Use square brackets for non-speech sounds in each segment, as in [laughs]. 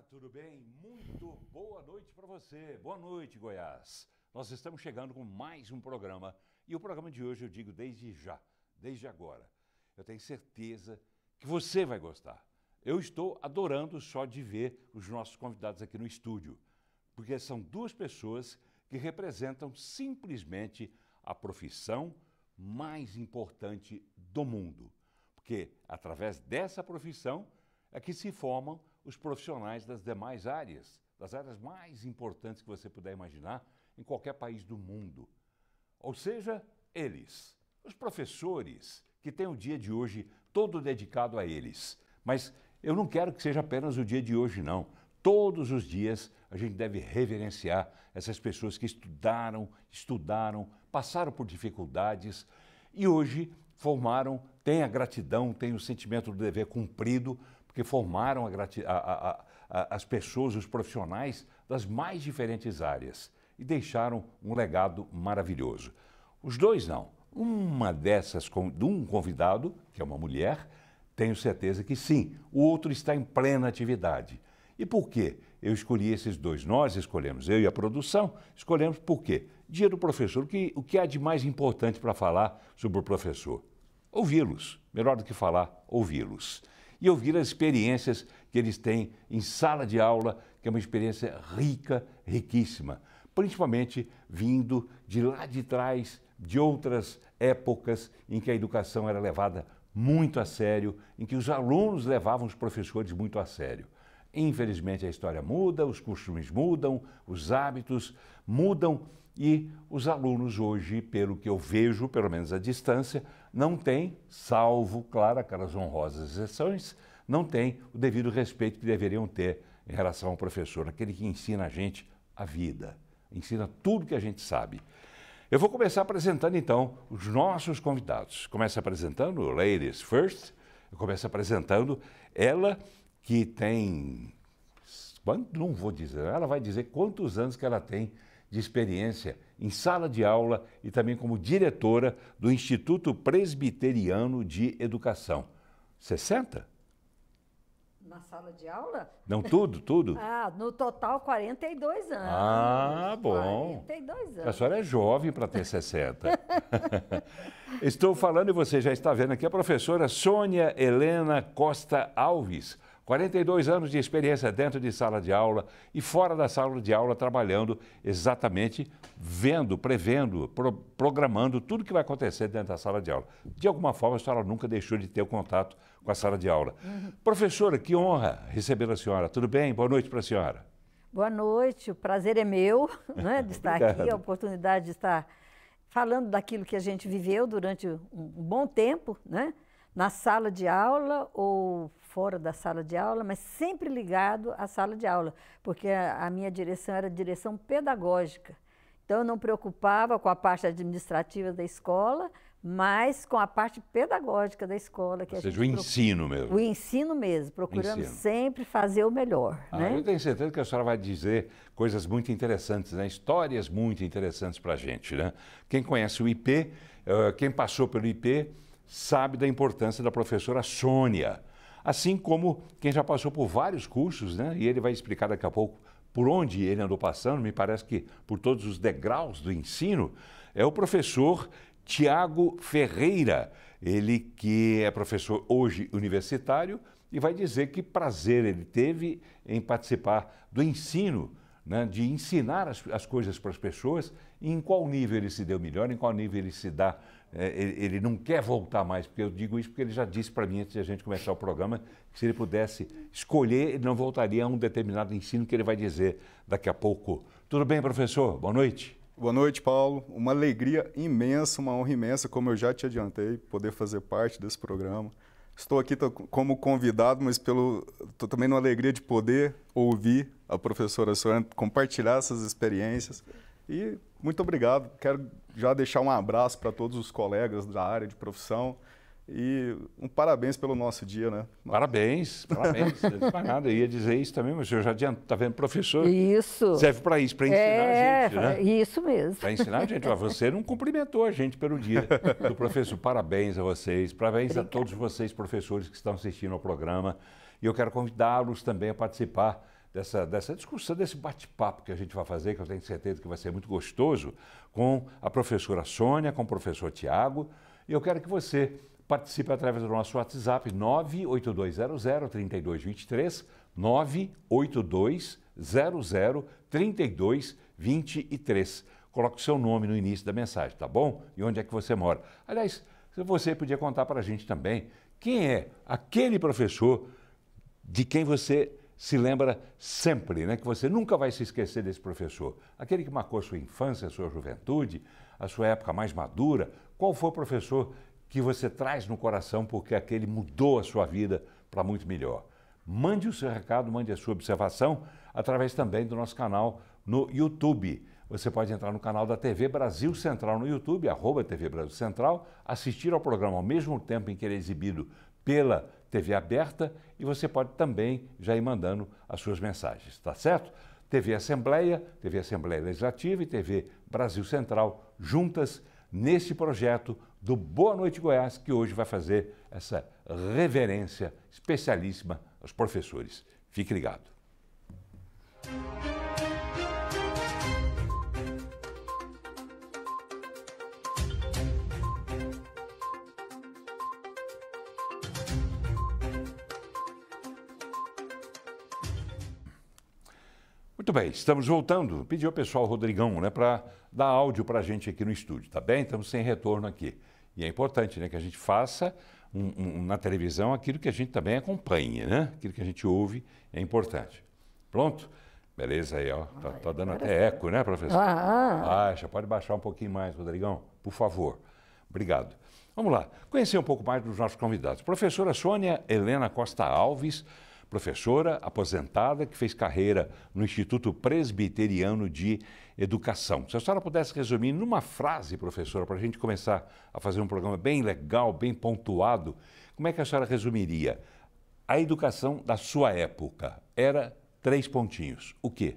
Olá, tudo bem? Muito boa noite para você. Boa noite, Goiás. Nós estamos chegando com mais um programa e o programa de hoje eu digo desde já, desde agora. Eu tenho certeza que você vai gostar. Eu estou adorando só de ver os nossos convidados aqui no estúdio, porque são duas pessoas que representam simplesmente a profissão mais importante do mundo. Porque através dessa profissão é que se formam os profissionais das demais áreas, das áreas mais importantes que você puder imaginar em qualquer país do mundo. Ou seja, eles, os professores, que têm o dia de hoje todo dedicado a eles. Mas eu não quero que seja apenas o dia de hoje, não. Todos os dias a gente deve reverenciar essas pessoas que estudaram, estudaram, passaram por dificuldades e hoje formaram, têm a gratidão, têm o sentimento do dever cumprido porque formaram a, a, a, as pessoas, os profissionais das mais diferentes áreas e deixaram um legado maravilhoso. Os dois não. Uma dessas, de um convidado, que é uma mulher, tenho certeza que sim. O outro está em plena atividade. E por quê? Eu escolhi esses dois. Nós escolhemos, eu e a produção, escolhemos por quê? Dia do professor. O que, o que há de mais importante para falar sobre o professor? Ouvi-los. Melhor do que falar, ouvi-los e ouvir as experiências que eles têm em sala de aula, que é uma experiência rica, riquíssima, principalmente vindo de lá de trás, de outras épocas em que a educação era levada muito a sério, em que os alunos levavam os professores muito a sério. Infelizmente a história muda, os costumes mudam, os hábitos mudam e os alunos hoje, pelo que eu vejo, pelo menos à distância, não tem, salvo, claro, aquelas honrosas exceções, não tem o devido respeito que deveriam ter em relação ao professor, aquele que ensina a gente a vida, ensina tudo que a gente sabe. Eu vou começar apresentando então os nossos convidados. Começa apresentando Ladies First, começa começo apresentando ela que tem. Não vou dizer, ela vai dizer quantos anos que ela tem de experiência em sala de aula e também como diretora do Instituto Presbiteriano de Educação. 60? Na sala de aula? Não, tudo, tudo. [laughs] ah, no total 42 anos. Ah, bom. 42 anos. A senhora é jovem para ter 60. [laughs] Estou falando e você já está vendo aqui a professora Sônia Helena Costa Alves 42 anos de experiência dentro de sala de aula e fora da sala de aula, trabalhando exatamente, vendo, prevendo, pro, programando tudo que vai acontecer dentro da sala de aula. De alguma forma, a senhora nunca deixou de ter o contato com a sala de aula. Uhum. Professora, que honra receber a senhora. Tudo bem? Boa noite para a senhora. Boa noite, o prazer é meu [laughs] né, de estar aqui, a oportunidade de estar falando daquilo que a gente viveu durante um bom tempo, né? na sala de aula ou fora da sala de aula, mas sempre ligado à sala de aula, porque a, minha direção era direção pedagógica. Então, eu não preocupava com a parte administrativa da escola, mas com a parte pedagógica da escola. Que Ou seja, o ensino mesmo. O ensino mesmo, procurando ensino. sempre fazer o melhor. Ah, né? Eu tenho certeza que a senhora vai dizer coisas muito interessantes, né? histórias muito interessantes para a gente. Né? Quem conhece o IP, eh, quem passou pelo IP, sabe da importância da professora Sônia, assim como quem já passou por vários cursos, né? E ele vai explicar daqui a pouco por onde ele andou passando, me parece que por todos os degraus do ensino, é o professor Tiago Ferreira, ele que é professor hoje universitário e vai dizer que prazer ele teve em participar do ensino, né, de ensinar as, as coisas para as pessoas, e em qual nível ele se deu melhor, em qual nível ele se dá melhor é, ele não quer voltar mais, porque eu digo isso porque ele já disse para mim antes de a gente começar o programa que se ele pudesse escolher, ele não voltaria a um determinado ensino que ele vai dizer daqui a pouco. Tudo bem, professor? Boa noite. Boa noite, Paulo. Uma alegria imensa, uma honra imensa, como eu já te adiantei, poder fazer parte desse programa. Estou aqui como convidado, mas pelo tô também numa alegria de poder ouvir a professora Soran compartilhar essas experiências. E muito obrigado. Quero já deixar um abraço para todos os colegas da área de profissão e um parabéns pelo nosso dia, né? Parabéns, parabéns. [laughs] nada, eu ia dizer isso também, mas o senhor já adianta, tá vendo, professor? Isso. Serve para isso, para ensinar é, a gente, né? Isso mesmo. Para ensinar a gente. Ó, você não cumprimentou a gente pelo dia do professor. Parabéns a vocês, parabéns Obrigada. a todos vocês, professores que estão assistindo ao programa. E eu quero convidá-los também a participar dessa, dessa discussão, desse bate-papo que a gente vai fazer, que eu tenho certeza que vai ser muito gostoso, com a professora Sônia, com o professor Tiago. E eu quero que você participe através do nosso WhatsApp 982003223, 982003223. Coloque o seu nome no início da mensagem, tá bom? E onde é que você mora. Aliás, você podia contar para a gente também quem é aquele professor de quem você se lembra sempre, né? que você nunca vai se esquecer desse professor. Aquele que marcou sua infância, sua juventude, a sua época mais madura. Qual foi o professor que você traz no coração porque aquele mudou a sua vida para muito melhor? Mande o seu recado, mande a sua observação através também do nosso canal no YouTube. Você pode entrar no canal da TV Brasil Central no YouTube, arroba TV Brasil Central, assistir ao programa ao mesmo tempo em que ele é exibido pela TV aberta e você pode também já ir mandando as suas mensagens, tá certo? TV Assembleia, TV Assembleia Legislativa e TV Brasil Central juntas neste projeto do Boa Noite Goiás, que hoje vai fazer essa reverência especialíssima aos professores. Fique ligado. Muito bem, estamos voltando. Pedi ao pessoal Rodrigão né, para dar áudio para a gente aqui no estúdio, tá bem? Estamos sem retorno aqui. E é importante né, que a gente faça um, um, na televisão aquilo que a gente também acompanha, né? Aquilo que a gente ouve é importante. Pronto? Beleza aí, ó. Tá, tá dando até eco, né, professor? Ah, ah. Baixa, pode baixar um pouquinho mais, Rodrigão, por favor. Obrigado. Vamos lá, conhecer um pouco mais dos nossos convidados. Professora Sônia Helena Costa Alves, professora aposentada que fez carreira no Instituto Presbiteriano de Educação. Se a senhora pudesse resumir numa frase, professora, para a gente começar a fazer um programa bem legal, bem pontuado, como é que a senhora resumiria? A educação da sua época era três pontinhos. O quê?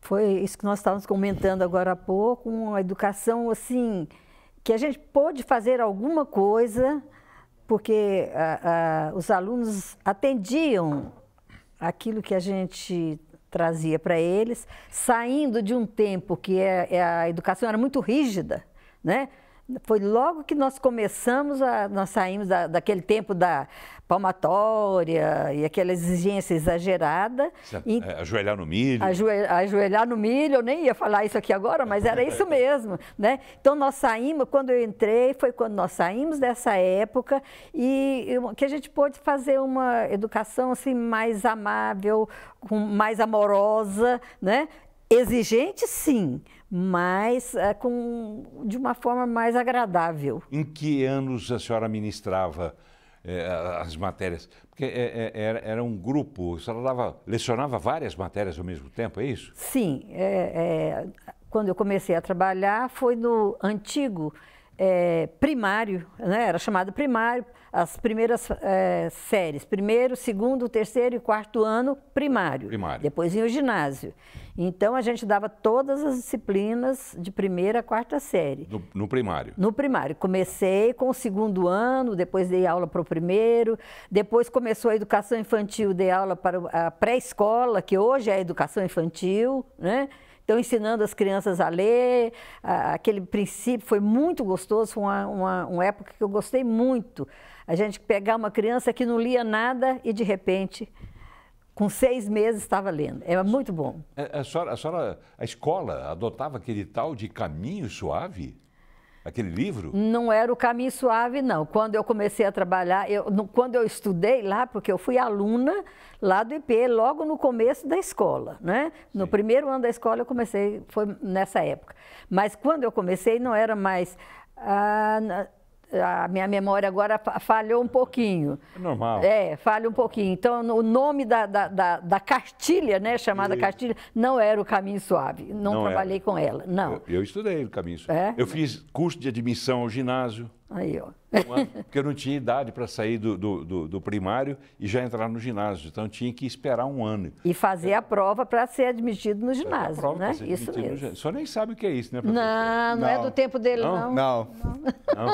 Foi isso que nós estávamos comentando agora há pouco, uma educação assim que a gente pôde fazer alguma coisa porque os alunos atendiam aquilo que a gente trazia para eles, saindo de um tempo que é, é, a educação era muito rígida, né? Foi logo que nós começamos, a, nós saímos da, daquele tempo da palmatória e aquela exigência exagerada. E, ajoelhar no milho. ajoelhar no milho, eu nem ia falar isso aqui agora, mas era isso [laughs] mesmo. né? Então nós saímos, quando eu entrei, foi quando nós saímos dessa época e que a gente pôde fazer uma educação assim, mais amável, mais amorosa, né? Exigente, sim, mas é, com, de uma forma mais agradável. Em que anos a senhora ministrava é, as matérias? Porque é, era, era, um grupo, a senhora dava, lecionava várias matérias ao mesmo tempo, é isso? Sim. É, é, quando eu comecei a trabalhar foi no antigo é, primário, né? era chamado primário, as primeiras é, séries, primeiro, segundo, terceiro e quarto ano primário. Primário. Depois vinha o ginásio. Então a gente dava todas as disciplinas de primeira a quarta série. No, no primário? No primário. Comecei com o segundo ano, depois dei aula para o primeiro, depois começou a educação infantil, dei aula para a pré-escola, que hoje é a educação infantil, né? Então, ensinando as crianças a ler, aquele princípio foi muito gostoso, foi uma, uma, uma época que eu gostei muito. A gente pegar uma criança que não lia nada e, de repente, com seis meses estava lendo. Era é muito bom. É, a senhora, a senhora, a escola adotava aquele tal de caminho suave? Aquele livro? Não era o caminho suave, não. Quando eu comecei a trabalhar, eu, no, quando eu estudei lá, porque eu fui aluna lá do IP, logo no começo da escola, né? Sim. No primeiro ano da escola eu comecei, foi nessa época. Mas quando eu comecei, não era mais. Ah, a minha memória agora falhou um pouquinho. É normal. É, falha um pouquinho. Então, o nome da, da, da, da cartilha, né, chamada e... cartilha, não era o Caminho Suave. Não, não trabalhei era. com ela, não. Eu, eu estudei o Caminho Suave. É? Eu fiz curso de admissão ao ginásio. Aí, ó. É? Porque eu não tinha idade para sair do, do, do, primário e já entrar no ginásio. Então tinha que esperar um ano. E fazer é. a prova para ser admitido no é, ginásio, prova, né? Isso mesmo. O senhor nem sabe o que é isso, né, professor? Não, não, não. é do tempo dele, não. Não. Não. não.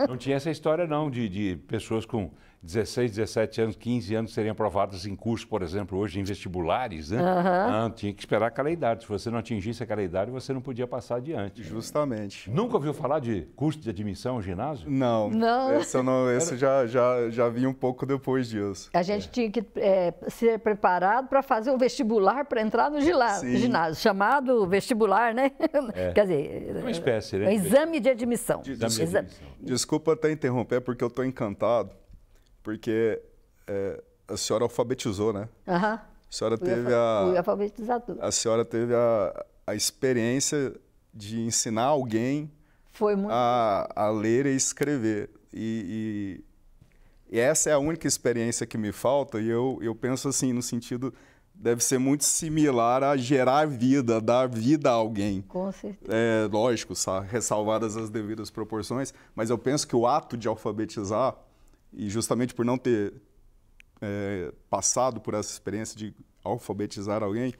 não. não tinha essa história, não, de, de pessoas com 16, 17 anos, 15 anos serem aprovadas em curso, por exemplo, hoje em vestibulares, né? Uhum. Ah, tinha que esperar aquela idade. Se você não atingisse aquela idade, você não podia passar adiante. Justamente. Nunca ouviu falar de curso de admissão ao ginásio? Não. Não. Esse, não, esse já, já, já vi um pouco depois disso. A gente é. tinha que é, ser preparado para fazer o vestibular para entrar no ginásio, ginásio, chamado vestibular, né? [laughs] É. Quer dizer, é uma espécie, né? Um exame de admissão. De, de, exame de admissão. Desculpa até interromper, porque eu estou encantado porque é, a senhora alfabetizou, né? Aham. A senhora teve a. Fui alfabetizadora. A senhora teve a, a experiência de ensinar alguém a, a, ler e escrever. E, e, e, essa é a única experiência que me falta, e eu, eu penso assim, no sentido. Deve ser muito similar a gerar vida, dar vida a alguém. Com certeza. É, lógico, ressalvadas as devidas proporções, mas eu penso que o ato de alfabetizar e justamente por não ter é, passado por essa experiência de alfabetizar alguém,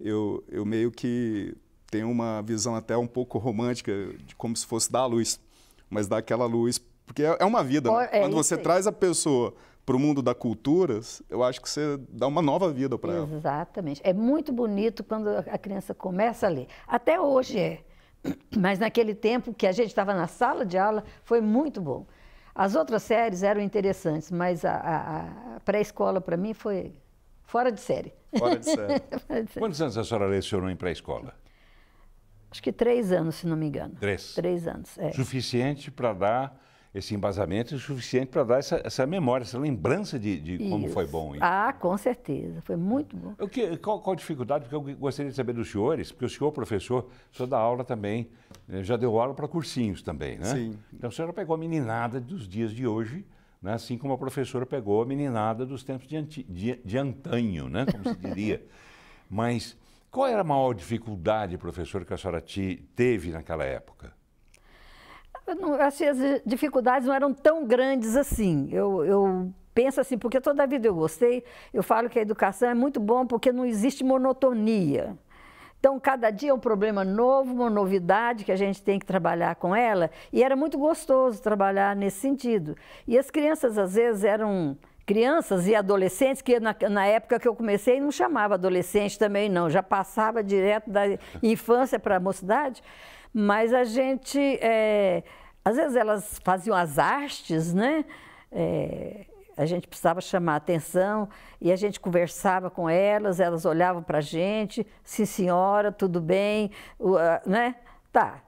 eu, eu meio que tenho uma visão até um pouco romântica de como se fosse dar a luz, mas dar aquela luz, porque é, é uma vida. Né? É Quando você aí. traz a pessoa para o mundo da cultura, eu acho que você dá uma nova vida para ela. Exatamente. É muito bonito quando a criança começa a ler. Até hoje é. Mas naquele tempo que a gente estava na sala de aula, foi muito bom. As outras séries eram interessantes, mas a, a, a pré-escola para mim foi fora de série. Fora de [laughs] série. fora de série. Quantos anos a senhora lecionou em pré-escola? Acho que três anos, se não me engano. Três. Três anos. É. Suficiente para dar esse embasamento é suficiente para dar essa, essa, memória, essa lembrança de, de como foi bom. Ah, com certeza, foi muito bom. O que, qual, qual a dificuldade? Porque eu gostaria de saber dos senhores, porque o senhor, professor, o senhor dá aula também, né, já deu aula para cursinhos também, né? Sim. Então a senhora pegou a meninada dos dias de hoje, né? assim como a professora pegou a meninada dos tempos de, anti, de, de antanho, né? como se diria. [laughs] Mas qual era a maior dificuldade, professor, que a senhora te, teve naquela época? Não, assim, as dificuldades não eram tão grandes assim. Eu, eu penso assim, porque toda a vida eu gostei, eu falo que a educação é muito bom porque não existe monotonia. Então, cada dia é um problema novo, uma novidade que a gente tem que trabalhar com ela. E era muito gostoso trabalhar nesse sentido. E as crianças, às vezes, eram crianças e adolescentes, que na, na, época que eu comecei não chamava adolescente também, não, já passava direto da infância para a mocidade, mas a gente, é, às vezes elas faziam as artes, né? É, a gente precisava chamar a atenção e a gente conversava com elas, elas olhavam para a gente, sim senhora, tudo bem, uh, né? Tá,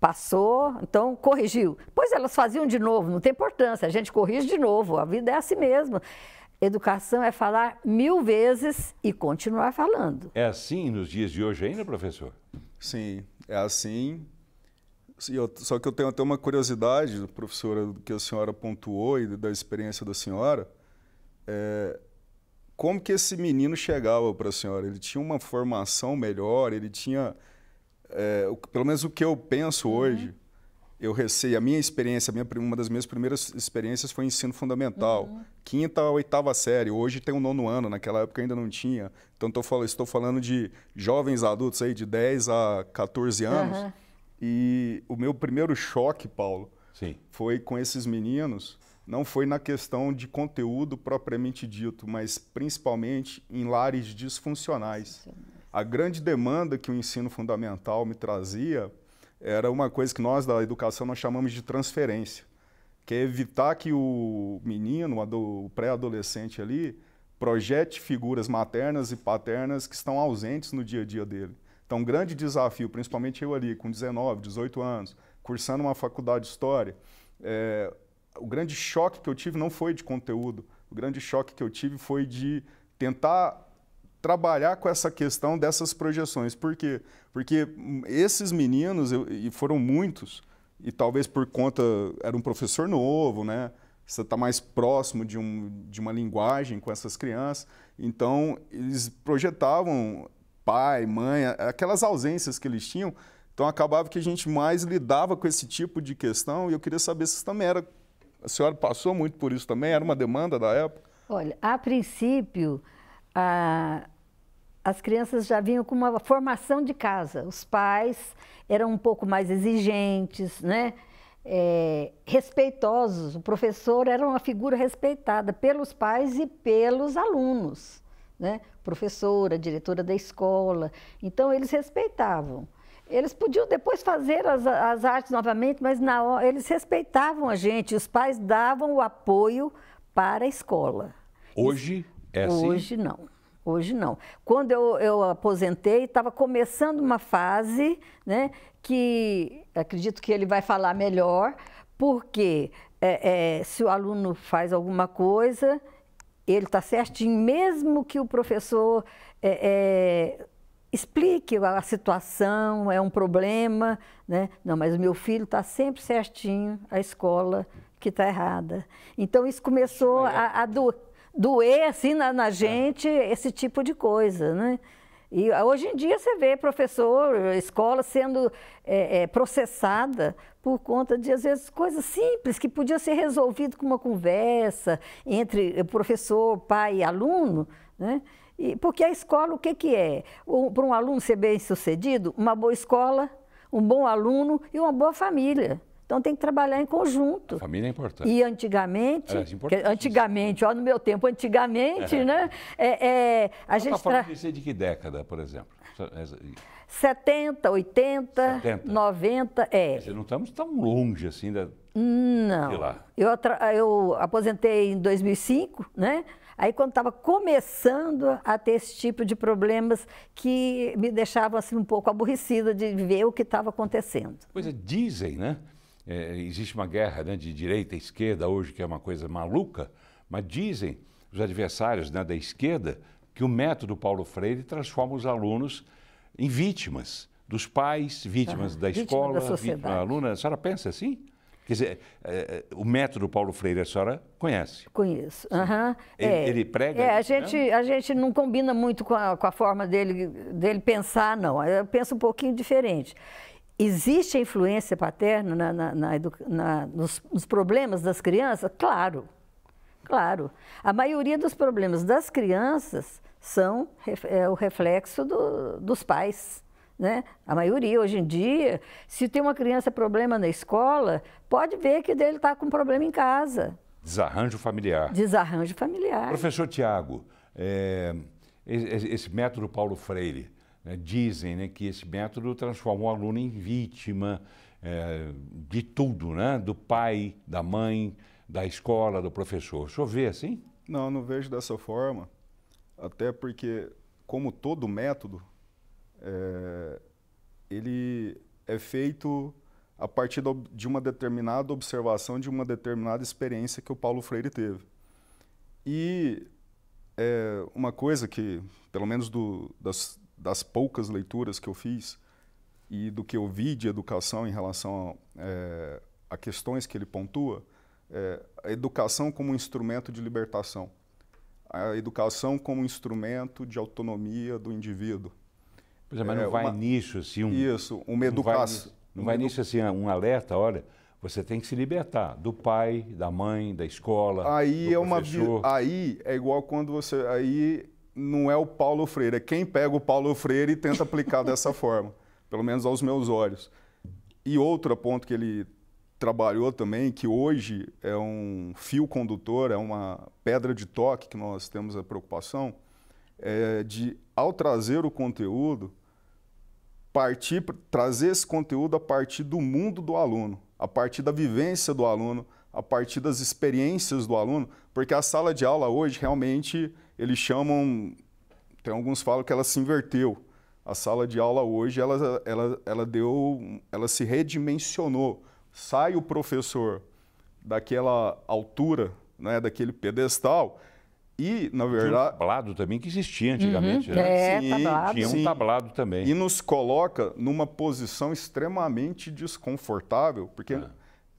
passou, então corrigiu. Pois elas faziam de novo, não tem importância, a gente corrige de novo, a vida é assim mesmo. Educação é falar mil vezes e continuar falando. É assim nos dias de hoje ainda, professor? Sim, é assim. Só que eu tenho até uma curiosidade, professora, do que a senhora pontuou e da experiência da senhora. É, como que esse menino chegava para a senhora? Ele tinha uma formação melhor? Ele tinha, é, pelo menos o que eu penso uhum. hoje, eu receio, a minha experiência, a minha, uma das minhas primeiras experiências foi ensino fundamental, uhum. quinta ou oitava série, hoje tem o um nono ano, naquela época ainda não tinha, então tô, falando, estou falando de jovens adultos aí de 10 a 14 anos, uhum. e o meu primeiro choque, Paulo, Sim. foi com esses meninos, não foi na questão de conteúdo propriamente dito, mas principalmente em lares disfuncionais. A grande demanda que o ensino fundamental me trazia era uma coisa que nós da educação nós chamamos de transferência, que é evitar que o menino, o pré-adolescente ali, projete figuras maternas e paternas que estão ausentes no dia a dia dele. Então, um grande desafio, principalmente eu ali, com 19, 18 anos, cursando uma faculdade de História, é, o grande choque que eu tive não foi de conteúdo, o grande choque que eu tive foi de tentar trabalhar com essa questão dessas projeções. Por quê? Porque hum, esses meninos, eu, e foram muitos, e talvez por conta, era um professor novo, né? Você está mais próximo de, um, de uma linguagem com essas crianças. Então, eles projetavam pai, mãe, aquelas ausências que eles tinham. Então, acabava que a gente mais lidava com esse tipo de questão. E eu queria saber se também era. A senhora passou muito por isso também? Era uma demanda da época? Olha, a princípio, a, as crianças já vinham com uma formação de casa. Os pais eram um pouco mais exigentes, né? É, respeitosos. O professor era uma figura respeitada pelos pais e pelos alunos, né? Professora, diretora da escola. Então eles respeitavam. Eles podiam depois fazer as, as artes novamente, mas na, eles respeitavam a gente. Os pais davam o apoio para a escola. Hoje, é assim? Hoje não. Hoje não. Quando eu, eu aposentei, estava começando uma fase, né, que acredito que ele vai falar melhor, porque é, é, se o aluno faz alguma coisa, ele está certinho, mesmo que o professor é, é, explique a situação, é um problema, né? Não, mas o meu filho está sempre certinho, a escola que está errada. Então, isso começou é a, a doer doer assim na, na é. gente esse tipo de coisa, né? E ah, hoje em dia você vê professor, escola sendo é, é, processada por conta de, às vezes, coisas simples que podia ser resolvido com uma conversa entre eh, professor, pai e aluno, né? E, porque a escola, o que, que é? Para um aluno ser bem-sucedido, uma boa escola, um bom aluno e uma boa família. Então tem que trabalhar em conjunto. A família é importante. E antigamente, é antigamente, ó, no meu tempo, antigamente, é. né? É, é a é gente tá tra... de, de que década, por exemplo? 70, 80, 70. 90, é. Mas é, é. não estamos tão longe assim da. Não. lá. Eu, atra... eu aposentei em 2005, né? Aí quando estava começando a ter esse tipo de problemas que me deixavam assim um pouco aborrecida de ver o que estava acontecendo. Pois é, dizem, né? é, existe uma guerra né, de direita e esquerda hoje, que é uma coisa maluca, mas dizem os adversários né, da esquerda que o método Paulo Freire transforma os alunos em vítimas dos pais, vítimas ah, da escola, da vítima da aluna. Ah, a senhora pensa assim? Quer dizer, é, é, o método Paulo Freire a senhora conhece? Conheço. Uhum. Ele, é. ele, prega? É, a né? gente, a gente não combina muito com a, com a forma dele, dele pensar, não. Eu penso um pouquinho diferente. Existe a influência paterna na, na, na, nos, nos problemas das crianças? Claro, claro. A maioria dos problemas das crianças são é, o reflexo do, dos pais. Né? A maioria, hoje em dia, se tem uma criança problema na escola, pode ver que dele está com problema em casa. Desarranjo familiar. Desarranjo familiar. Professor Tiago, é, esse método Paulo Freire, é, dizem né, que esse método transforma o aluno em vítima é, de tudo, né? do pai, da mãe, da escola, do professor. O senhor vê assim? Não, não vejo dessa forma, até porque, como todo método, é, ele é feito a partir de uma determinada observação, de uma determinada experiência que o Paulo Freire teve. E é, uma coisa que, pelo menos do, das, das poucas leituras que eu fiz e do que eu vi de educação em relação a, é, a questões que ele pontua, é, a educação como um instrumento de libertação, a educação como um instrumento de autonomia do indivíduo. Pois é, mas é, não vai uma, nisso assim um isso, uma educação. Não vai, nisso assim um alerta, olha. Você tem que se libertar do pai, da mãe, da escola. Aí do é uma aí é igual quando você aí não é o Paulo Freire, é quem pega o Paulo Freire e tenta aplicar dessa [laughs] forma, pelo menos aos meus olhos. E outro ponto que ele trabalhou também, que hoje é um fio condutor, é uma pedra de toque que nós temos a preocupação, é de, ao trazer o conteúdo, partir, trazer esse conteúdo a partir do mundo do aluno, a partir da vivência do aluno, a partir das experiências do aluno, porque a sala de aula hoje realmente eles chamam, tem alguns falam que ela se inverteu. A sala de aula hoje ela, ela, ela deu, ela se redimensionou. Sai o professor daquela altura, né, daquele pedestal e na verdade tinha um tablado também que existia antigamente, uhum, né? É, sim, tablado. tinha um sim. tablado também. E nos coloca numa posição extremamente desconfortável, porque ah.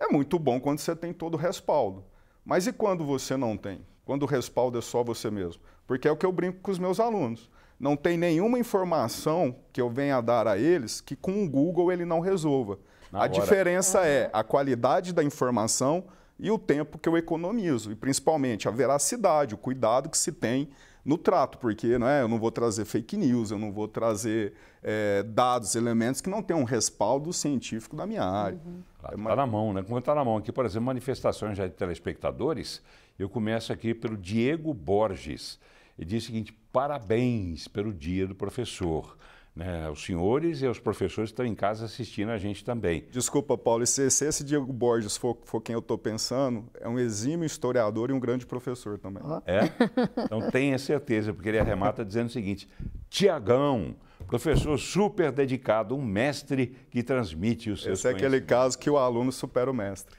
É muito bom quando você tem todo o respaldo. Mas e quando você não tem? Quando o respaldo é só você mesmo? Porque é o que eu brinco com os meus alunos. Não tem nenhuma informação que eu venha dar a eles que com o Google ele não resolva. Na a hora. diferença é a qualidade da informação e o tempo que eu economizo. E principalmente a veracidade, o cuidado que se tem no trato, porque né, eu não vou trazer fake news, eu não vou trazer é, dados, elementos que não têm um respaldo científico da minha área. Uhum. Está é na mão, né? Como está na mão aqui, por exemplo, manifestações de telespectadores, eu começo aqui pelo Diego Borges. Ele diz o seguinte: parabéns pelo dia do professor. Né, os senhores e os professores estão em casa assistindo a gente também. Desculpa, Paulo, se, se esse Diego Borges for, for quem eu estou pensando, é um exímio historiador e um grande professor também. Ah. É? Então tenha certeza, porque ele arremata dizendo o seguinte: Tiagão, professor super dedicado, um mestre que transmite os seus Esse é aquele caso que o aluno supera o mestre.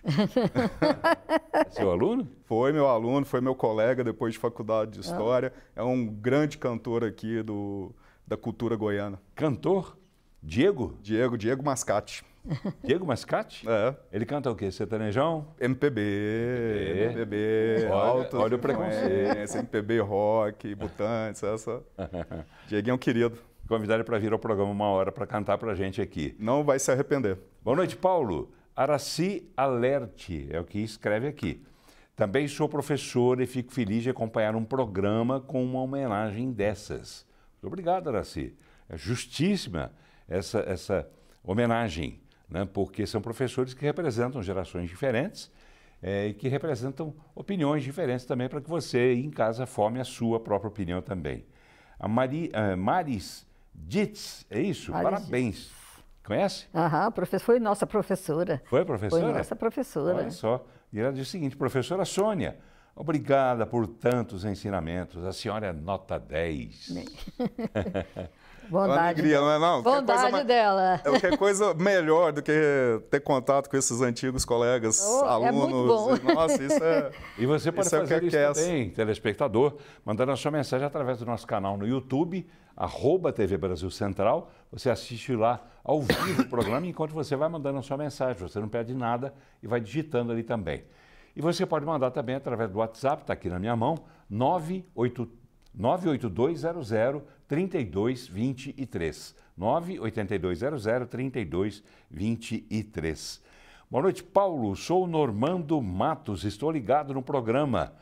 É seu aluno? Foi meu aluno, foi meu colega depois de faculdade de História. Ah. É um grande cantor aqui do da cultura goiana. Cantor? Diego? Diego, Diego Mascate. [laughs] Diego Mascate? É. Ele canta o quê? Sertanejão? MPB, MPB, olha, olha o preconceito. MPB rock, butante, essa. [laughs] Diego é um querido. convidado para vir ao programa uma hora para cantar para gente aqui. Não vai se arrepender. Boa noite, Paulo. Araci Alerte é o que escreve aqui. Também sou professor e fico feliz de acompanhar um programa com uma homenagem dessas. Obrigado, Araci. É justíssima essa, essa homenagem, né? porque são professores que representam gerações diferentes é, e que representam opiniões diferentes também, para que você, em casa, forme a sua própria opinião também. A Mari, eh, Maris Ditz, é isso? Maris Parabéns. Ditz. Conhece? Aham, professor, foi nossa professora. Foi professora? Foi nossa professora. Olha só. E ela diz o seguinte, professora Sônia, Obrigada por tantos ensinamentos. A senhora é nota 10. [laughs] Bondade. Né? Alegria, não é não? Bondade coisa, dela. É qualquer coisa melhor do que ter contato com esses antigos colegas, oh, é alunos. É Nossa, isso é. [laughs] E você pode isso é fazer é que isso aquece. também, telespectador, mandando a sua mensagem através do nosso canal no YouTube, arroba TV Brasil Central. Você assiste lá ao vivo o programa, enquanto você vai mandando a sua mensagem. Você não perde nada e vai digitando ali também. E você pode mandar também através do WhatsApp, está aqui na minha mão, 98200 3223. 98200 3223. Boa noite, Paulo. Sou Normando Matos, estou ligado no programa.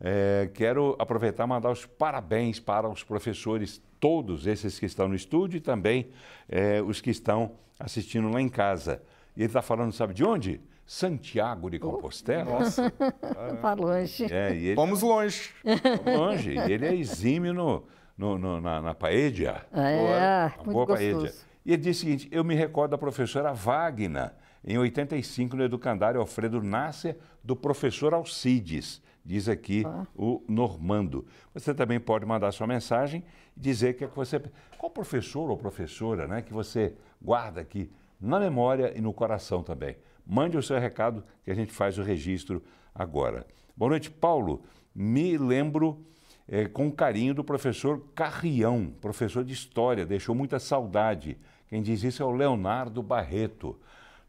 É, quero aproveitar e mandar os parabéns para os professores, todos esses que estão no estúdio e também é, os que estão assistindo lá em casa. E ele está falando, sabe de onde? Santiago de oh, Compostela. Nossa, [laughs] tá longe. É, ele, Vamos longe. Vamos longe. ele é exímio no, no, no na, na paedia. É, boa, boa paedia. E ele disse o seguinte: eu me recordo da professora Wagner, em 85, no Educandário Alfredo Nasser, do professor Alcides. Diz aqui ah. o Normando. Você também pode mandar sua mensagem e dizer que, é que você. Qual professor ou professora né, que você guarda aqui na memória e no coração também? Mande o seu recado que a gente faz o registro agora. Boa noite, Paulo. Me lembro é, com carinho do professor Carrião, professor de História, deixou muita saudade. Quem diz isso é o Leonardo Barreto.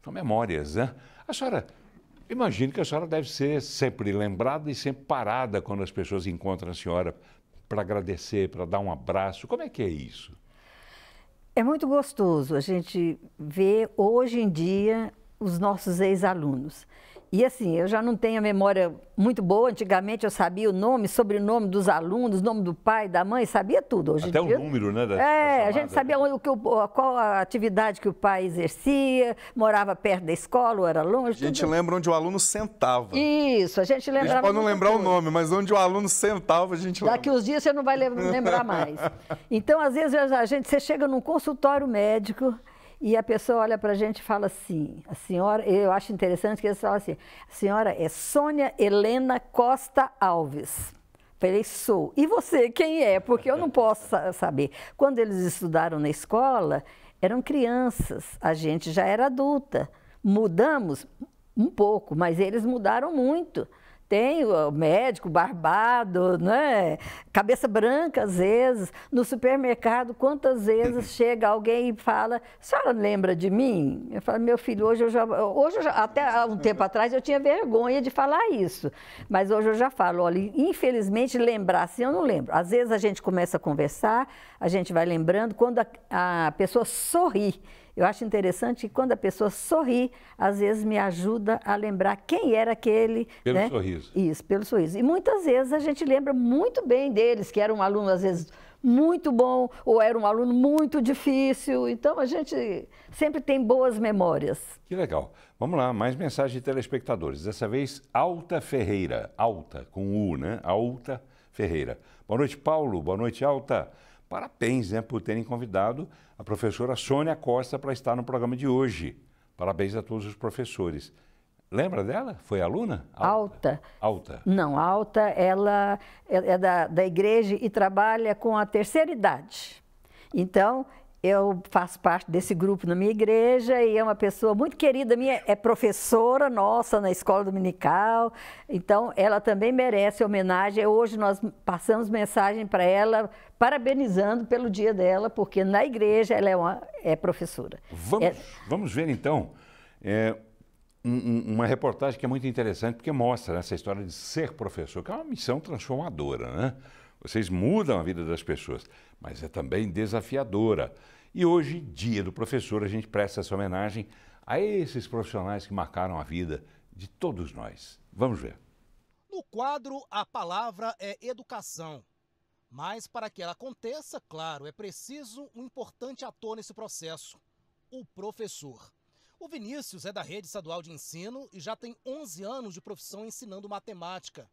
São memórias, né? A senhora, imagino que a senhora deve ser sempre lembrada e sempre parada quando as pessoas encontram a senhora para agradecer, para dar um abraço. Como é que é isso? É muito gostoso a gente ver hoje em dia os nossos ex-alunos. E assim, eu já não tenho a memória muito boa. Antigamente eu sabia o nome, sobrenome dos alunos, nome do pai, da mãe, sabia tudo. Hoje Até o número, né? Da, é, da a gente né? sabia né? onde, que, qual a atividade que o pai exercia, morava perto da escola ou era longe. A gente tudo. lembra onde o aluno sentava. Isso, a gente lembrava. A gente pode não lembrar o nome, mas onde o aluno sentava a gente lembra. Daqui uns dias você não vai lembrar mais. [laughs] Então, às vezes, a gente, você chega num consultório médico e a pessoa olha para a gente e fala assim, a senhora, eu acho interessante que eles falam assim, a senhora é Sônia Helena Costa Alves. Falei, sou. E você, quem é? Porque eu não posso saber. Quando eles estudaram na escola, eram crianças, a gente já era adulta. Mudamos um pouco, mas eles mudaram muito tem o médico barbado, né? cabeça branca às vezes. No supermercado, quantas vezes [laughs] chega alguém e fala, a senhora lembra de mim? Eu falo, meu filho, hoje eu já. Hoje eu já, até há um tempo atrás eu tinha vergonha de falar isso. Mas hoje eu já falo, olha, infelizmente lembrar assim eu não lembro. Às vezes a gente começa a conversar, a gente vai lembrando, quando a, a pessoa sorri eu acho interessante que quando a pessoa sorri, às vezes me ajuda a lembrar quem era aquele. Pelo né? sorriso. Isso, pelo sorriso. E muitas vezes a gente lembra muito bem deles, que era um aluno, às vezes, muito bom ou era um aluno muito difícil. Então a gente sempre tem boas memórias. Que legal. Vamos lá, mais mensagem de telespectadores. Dessa vez, Alta Ferreira. Alta, com U, né? Alta Ferreira. Boa noite, Paulo. Boa noite, Alta. Parabéns né, por terem convidado a professora Sônia Costa para estar no programa de hoje. Parabéns a todos os professores. Lembra dela? Foi aluna? Alta. Alta. Não, Alta, ela é da, da igreja e trabalha com a terceira idade. Então, eu faço parte desse grupo na minha igreja e é uma pessoa muito querida minha, é professora nossa na escola dominical, então ela também merece homenagem. Hoje nós passamos mensagem para ela parabenizando pelo dia dela, porque na igreja ela é, uma, é professora. Vamos, é... vamos ver então é, um, uma reportagem que é muito interessante, porque mostra né, essa história de ser professor, que é uma missão transformadora, né? Vocês mudam a vida das pessoas mas é também desafiadora. E hoje, dia do professor, a gente presta essa homenagem a esses profissionais que marcaram a vida de todos nós. Vamos ver. No quadro, a palavra é educação. Mas para que ela aconteça, claro, é preciso um importante ator nesse processo: o professor. O Vinícius é da rede estadual de ensino e já tem 11 anos de profissão ensinando matemática.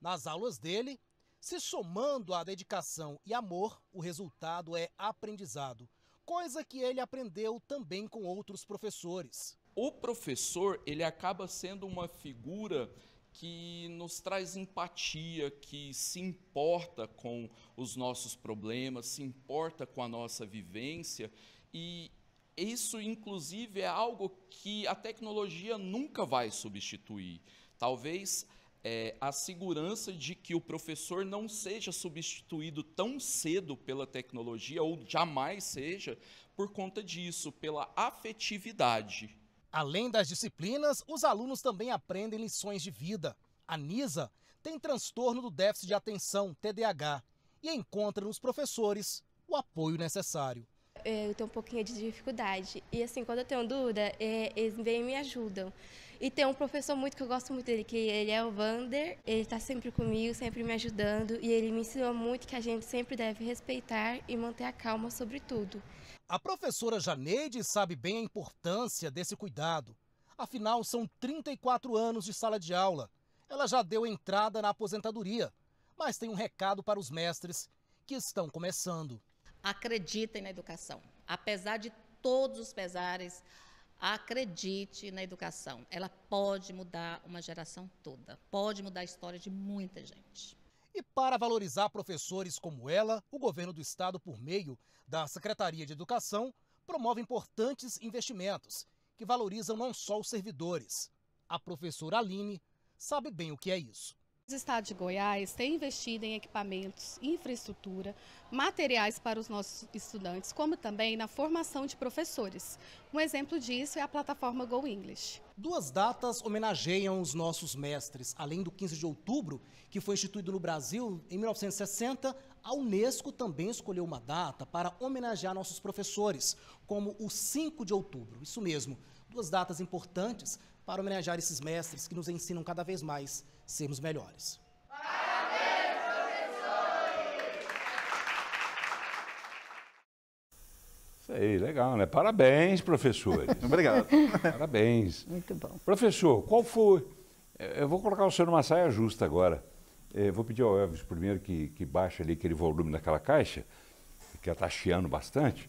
Nas aulas dele, se somando a dedicação e amor, o resultado é aprendizado, coisa que ele aprendeu também com outros professores. O professor, ele acaba sendo uma figura que nos traz empatia, que se importa com os nossos problemas, se importa com a nossa vivência e isso, inclusive, é algo que a tecnologia nunca vai substituir. Talvez é, a segurança de que o professor não seja substituído tão cedo pela tecnologia, ou jamais seja, por conta disso, pela afetividade. Além das disciplinas, os alunos também aprendem lições de vida. A Nisa tem transtorno do déficit de atenção, TDAH, e encontra nos professores o apoio necessário. É, eu tenho um pouquinho de dificuldade, e assim, quando eu tenho dúvida, é, eles vêm e me ajudam. E tem um professor muito que eu gosto muito dele, que ele é o Vander. Ele está sempre comigo, sempre me ajudando. E ele me ensinou muito que a gente sempre deve respeitar e manter a calma sobre tudo. A professora Janeide sabe bem a importância desse cuidado. Afinal, são 34 anos de sala de aula. Ela já deu entrada na aposentadoria, mas tem um recado para os mestres que estão começando. Acreditem na educação. Apesar de todos os pesares, Acredite na educação. Ela pode mudar uma geração toda. Pode mudar a história de muita gente. E para valorizar professores como ela, o governo do estado, por meio da Secretaria de Educação, promove importantes investimentos que valorizam não só os servidores. A professora Aline sabe bem o que é isso. O Estado de Goiás tem investido em equipamentos, infraestrutura, materiais para os nossos estudantes, como também na formação de professores. Um exemplo disso é a plataforma Go English. Duas datas homenageiam os nossos mestres, além do 15 de outubro, que foi instituído no Brasil em 1960, a Unesco também escolheu uma data para homenagear nossos professores, como o 5 de outubro. Isso mesmo, duas datas importantes para homenagear esses mestres que nos ensinam cada vez mais sermos melhores. Parabéns, professores! Isso aí, legal, né? Parabéns, professores. [laughs] Obrigado. Parabéns. Muito bom. Professor, qual foi. Eu vou colocar o senhor numa saia justa agora. Eu eh, vou pedir ao Elvis primeiro que, que baixe ali aquele volume daquela caixa, que está chiando bastante.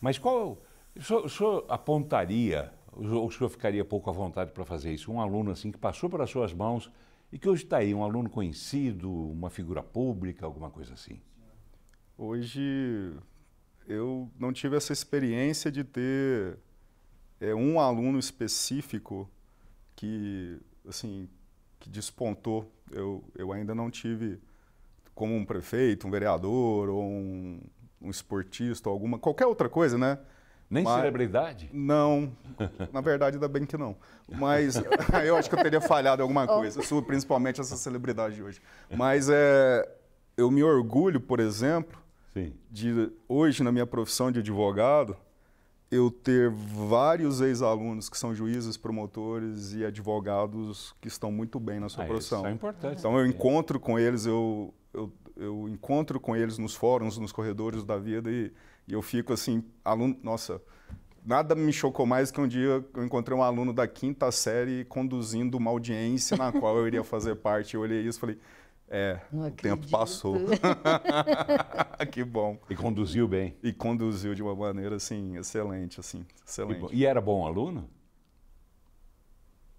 Mas qual. O senhor, o senhor apontaria, ou o senhor ficaria pouco à vontade para fazer isso? Um aluno assim que passou pelas suas mãos e que hoje está aí, um aluno conhecido, uma figura pública, alguma coisa assim? Hoje eu não tive essa experiência de ter é, um aluno específico que, assim, que despontou. Eu, eu ainda não tive como um prefeito, um vereador ou um, um esportista, alguma qualquer outra coisa, né? Nem Mas, celebridade? Não, na verdade ainda bem que não. Mas [laughs] eu acho que eu teria falhado alguma oh. coisa, oh. principalmente essa celebridade de hoje. Mas é, eu me orgulho, por exemplo, Sim. de hoje na minha profissão de advogado, eu ter vários ex-alunos que são juízes, promotores e advogados que estão muito bem na sua ah, profissão. Isso é importante. Então eu encontro com eles, eu, eu, eu encontro com eles nos fóruns, nos corredores da vida e e eu fico assim, aluno, nossa, nada me chocou mais que um dia eu encontrei um aluno da quinta série conduzindo uma audiência na qual eu iria fazer parte. Eu olhei isso e falei, é, Não o acredito. tempo passou. [laughs] que bom. E conduziu bem. E conduziu de uma maneira assim excelente, assim, excelente. E, e era bom aluno?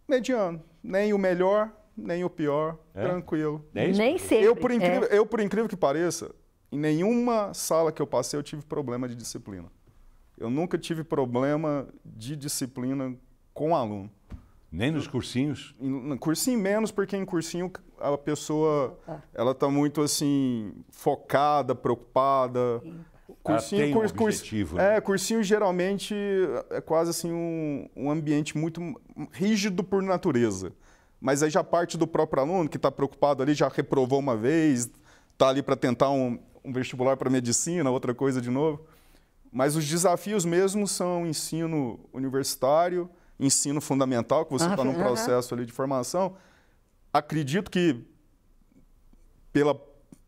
Mediano, nem o melhor, nem o pior, é? tranquilo. Nem sempre. Eu por é. incrível, é. eu por incrível que pareça, em nenhuma sala que eu passei eu tive problema de disciplina. Eu nunca tive problema de disciplina com aluno. Nem nos cursinhos? Em, cursinho menos, porque em cursinho a pessoa tá. ela está muito assim focada, preocupada. Cursinho, tem um curs, objetivo, curs, é, né? É, cursinho geralmente é quase assim um, um ambiente muito rígido por natureza. Mas aí já parte do próprio aluno que está preocupado ali, já reprovou uma vez, está ali para tentar um, um vestibular para medicina, outra coisa de novo. Mas os desafios mesmos são ensino universitário, ensino fundamental, que você está num processo ali de formação. Acredito que pela,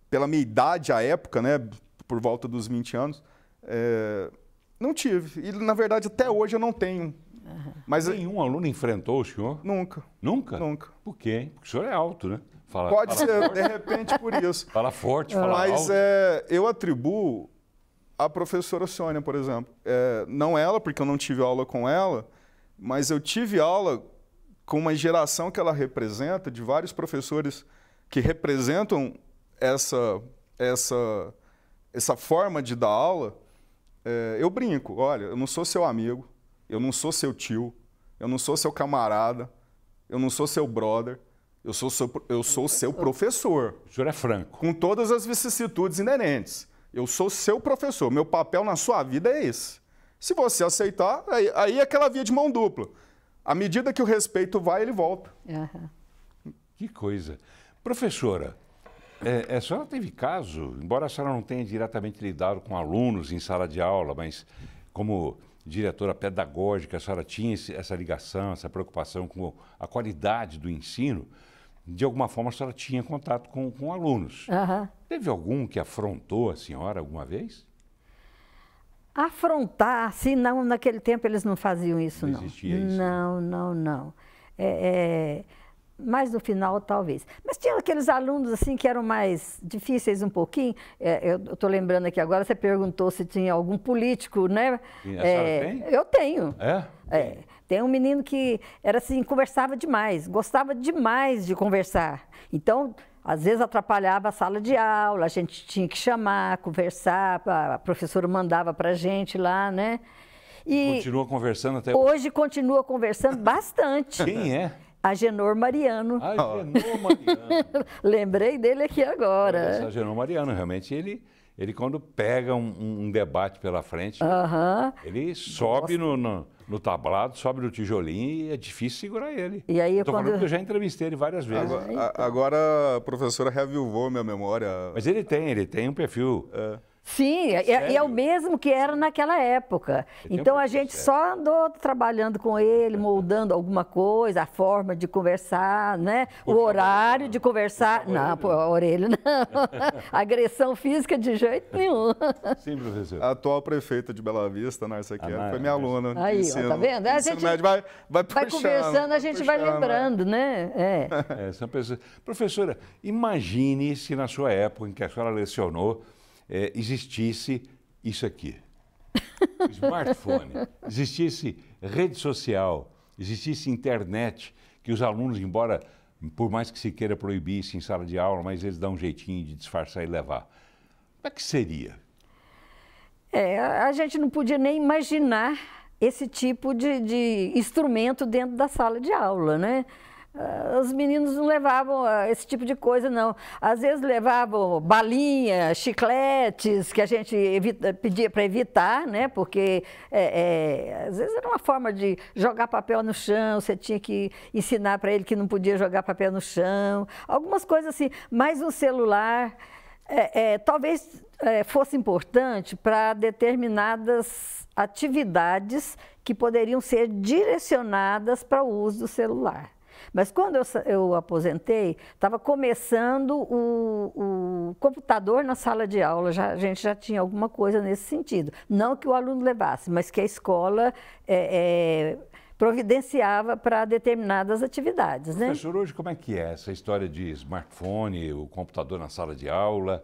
pela minha idade à época, né, por volta dos 20 anos, é, não tive. E, na verdade, até hoje eu não tenho. Mas Nenhum aluno enfrentou o senhor? Nunca. Nunca? Nunca. Por quê? Porque o senhor é alto, né? Fala, Pode fala ser, forte. de repente, por isso. Fala forte, fala Mas alto. É, eu atribuo a professora Sônia, por exemplo. É, não ela, porque eu não tive aula com ela, mas eu tive aula com uma geração que ela representa, de vários professores que representam essa, essa, essa forma de dar aula. É, eu brinco, olha, eu não sou seu amigo, eu não sou seu tio, eu não sou seu camarada, eu não sou seu brother eu sou seu, eu sou seu professor. O senhor é franco. Com todas as vicissitudes inerentes. Eu sou seu professor. Meu papel na sua vida é esse. Se você aceitar, aí, aí é aquela via de mão dupla. À medida que o respeito vai, ele volta. Uhum. Que coisa. Professora, é, é, a senhora teve caso, embora a senhora não tenha diretamente lidado com alunos em sala de aula, mas como diretora pedagógica, a senhora tinha esse, essa ligação, essa preocupação com a qualidade do ensino de alguma forma a senhora tinha contato com, com alunos. Uhum. Teve algum que afrontou a senhora alguma vez? Afrontar, assim, não, naquele tempo eles não faziam isso, não. Não existia não. isso? Né? Não, não, não. É, é, mais no final, talvez. Mas tinha aqueles alunos, assim, que eram mais difíceis um pouquinho. É, eu estou lembrando aqui agora, você perguntou se tinha algum político, né? E a é, tem? Eu tenho. É? É. Tem um menino que era assim, conversava demais, gostava demais de conversar. Então, às vezes atrapalhava a sala de aula, a gente tinha que chamar, conversar, a professora mandava para a gente lá, né? E continua conversando até hoje. Hoje continua conversando [laughs] bastante. Quem é? Agenor Mariano. Ah, Agenor Mariano. [laughs] Lembrei dele aqui agora. Esse Agenor Mariano, realmente ele ele quando pega um, um debate pela frente, uh -huh. ele sobe no, no no tablado, sobe no tijolinho e é difícil segurar ele. E aí, eu é quando... falando que eu já entrevistei ele várias vezes. Agora, ah, a, então. agora a professora reavivou minha memória. Mas ele tem, ele tem um perfil. É Sim, é, e é, é o mesmo que era naquela época. então um a gente sério. só andou trabalhando com ele, moldando alguma coisa, a forma de conversar, né? Puxa, o horário não. de conversar. Puxa, não, é pô, a orelha não. [laughs] Agressão física de jeito nenhum. Sim, professor. A atual prefeita de Bela Vista, Narcia Quero, foi minha aluna. Aí, ó, tá vendo? A gente vai, vai, vai puxando, conversando, a gente puxando, vai é. lembrando, né? É. é são pessoas... Professora, imagine se na sua época em que a senhora lecionou, é, existisse isso aqui. [laughs] Smartphone, existisse rede social, existisse internet, que os alunos, embora, por mais que se queira proibir isso em sala de aula, mas eles dão um jeitinho de disfarçar e levar. Como é que seria? É, a gente não podia nem imaginar esse tipo de, de instrumento dentro da sala de aula, né? Ah, os meninos não levavam ah, esse tipo de coisa, não. Às vezes levavam balinha, chicletes, que a gente evita, pedia para evitar, né? Porque é, é, às vezes era uma forma de jogar papel no chão, você tinha que ensinar para ele que não podia jogar papel no chão, algumas coisas assim. Mas o celular é, é talvez é, fosse importante para determinadas atividades que poderiam ser direcionadas para o uso do celular. Mas quando eu, eu aposentei, estava começando o, o, computador na sala de aula, já, a gente já tinha alguma coisa nesse sentido. Não que o aluno levasse, mas que a escola é, é, providenciava para determinadas atividades. Né? Professor, hoje como é que é essa história de smartphone, o computador na sala de aula?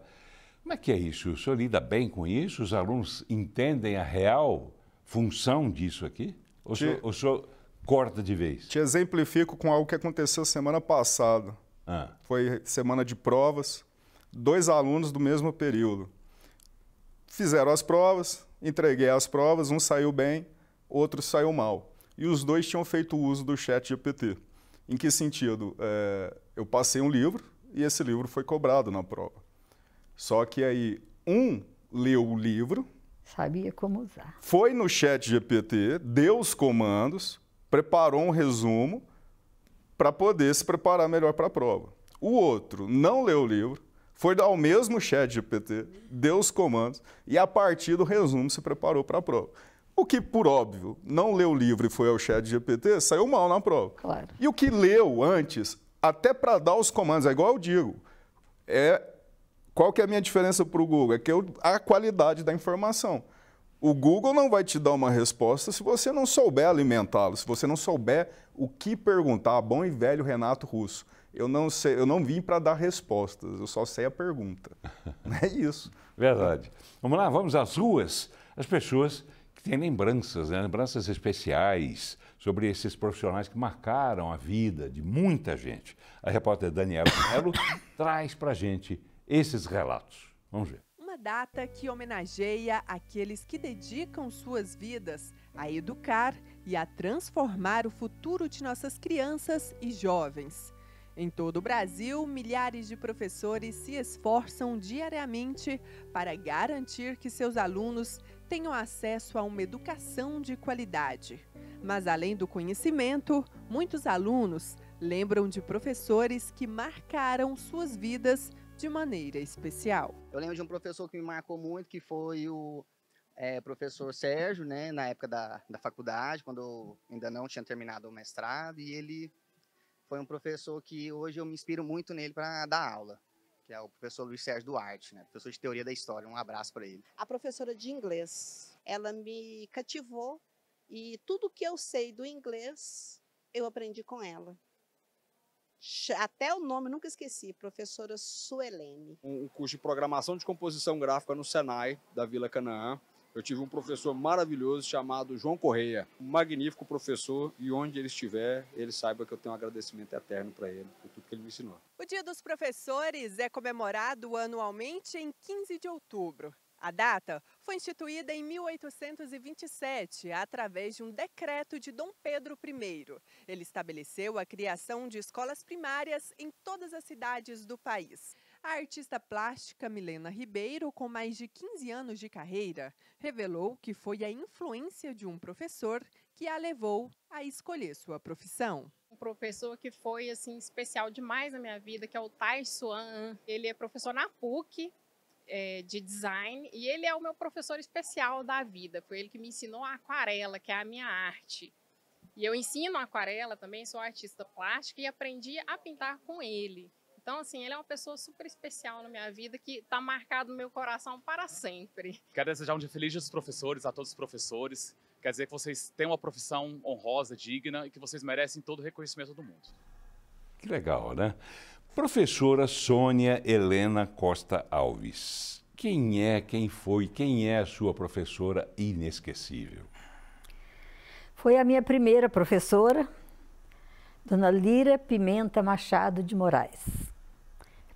Como é que é isso? O senhor lida bem com isso? Os alunos entendem a real função disso aqui? o senhor, o senhor corta de vez. Te exemplifico com algo que aconteceu semana passada. Ah. Foi semana de provas, dois alunos do mesmo período. Fizeram as provas, entreguei as provas, um saiu bem, outro saiu mal. E os dois tinham feito uso do chat GPT. Em que sentido? É, eu passei um livro e esse livro foi cobrado na prova. Só que aí um leu o livro. Sabia como usar. Foi no chat GPT, deu os comandos, preparou um resumo para poder se preparar melhor para a prova. O outro não leu o livro, foi ao mesmo chat GPT, deu os comandos e a partir do resumo se preparou para a prova. O que, por óbvio, não leu o livro e foi ao chat GPT, saiu mal na prova. Claro. E o que leu antes, até para dar os comandos, é igual eu digo, é, qual que é a minha diferença para o Google? É que eu, a qualidade da informação. O Google não vai te dar uma resposta se você não souber alimentá-lo, se você não souber o que perguntar. Bom e velho Renato Russo. Eu não sei, eu não vim para dar respostas, eu só sei a pergunta. [laughs] é isso. Verdade. Vamos lá, vamos às ruas. As pessoas que têm lembranças, né? lembranças especiais sobre esses profissionais que marcaram a vida de muita gente. A repórter Daniela Melo [coughs] traz para gente esses relatos. Vamos ver data que homenageia aqueles que dedicam suas vidas a educar e a transformar o futuro de nossas crianças e jovens. Em todo o Brasil, milhares de professores se esforçam diariamente para garantir que seus alunos tenham acesso a uma educação de qualidade. Mas além do conhecimento, muitos alunos lembram de professores que marcaram suas vidas de maneira especial. Eu lembro de um professor que me marcou muito, que foi o é, professor Sérgio, né, na época da, da faculdade, quando eu ainda não tinha terminado o mestrado, e ele foi um professor que hoje eu me inspiro muito nele para dar aula, que é o professor Luiz Sérgio Duarte, né, professor de teoria da história. Um abraço para ele. A professora de inglês, ela me cativou e tudo que eu sei do inglês eu aprendi com ela até o nome, nunca esqueci, professora Suelene. Um curso de programação de composição gráfica no Senai, da Vila Canaã. Eu tive um professor maravilhoso chamado João Correia, um magnífico professor, e onde ele estiver, ele saiba que eu tenho um agradecimento eterno para ele por tudo que ele me ensinou. O Dia dos Professores é comemorado anualmente em 15 de outubro. A data foi instituída em 1827, através de um decreto de Dom Pedro I. Ele estabeleceu a criação de escolas primárias em todas as cidades do país. A artista plástica Milena Ribeiro, com mais de 15 anos de carreira, revelou que foi a influência de um professor que a levou a escolher sua profissão um professor que foi assim especial demais na minha vida, que é o Tai Suan. Ele é professor na PUC é, de design e ele é o meu professor especial da vida. Foi ele que me ensinou a aquarela, que é a minha arte. E eu ensino aquarela também, sou artista plástica e aprendi a pintar com ele. Então, assim, ele é uma pessoa super especial na minha vida que está marcado no meu coração para sempre. Quero desejar um dia feliz aos professores, a todos os professores. Quer dizer que vocês têm uma profissão honrosa, digna e que vocês merecem todo o reconhecimento do mundo. Que legal, né? Professora Sônia Helena Costa Alves. Quem é, quem foi, quem é a sua professora inesquecível? Foi a minha primeira professora, Dona Lira Pimenta Machado de Moraes.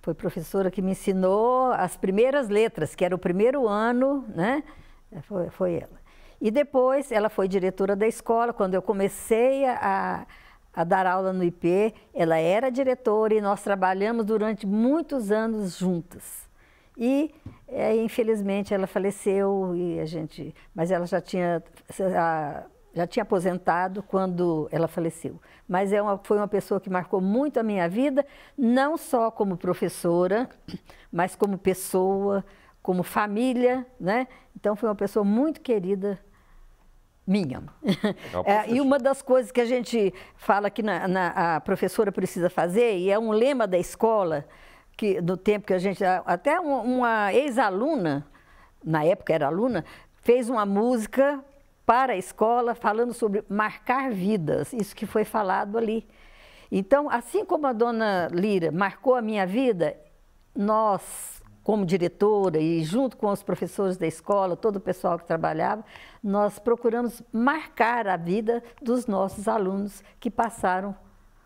Foi professora que me ensinou as primeiras letras, que era o primeiro ano, né? Foi, foi ela. E depois ela foi diretora da escola, quando eu comecei a, a dar aula no IP, ela era diretora e nós trabalhamos durante muitos anos juntas. E é, infelizmente ela faleceu e a gente, mas ela já tinha já tinha aposentado quando ela faleceu. Mas é uma, foi uma pessoa que marcou muito a minha vida, não só como professora, mas como pessoa, como família, né? Então foi uma pessoa muito querida minha. [laughs] É, e uma das coisas que a gente fala que na, na, a professora precisa fazer, e é um lema da escola, que do tempo que a gente. Até uma ex-aluna, na época era aluna, fez uma música para a escola falando sobre marcar vidas, isso que foi falado ali. Então, assim como a dona Lira marcou a minha vida, nós, como diretora e junto com os professores da escola, todo o pessoal que trabalhava, nós procuramos marcar a vida dos nossos alunos que passaram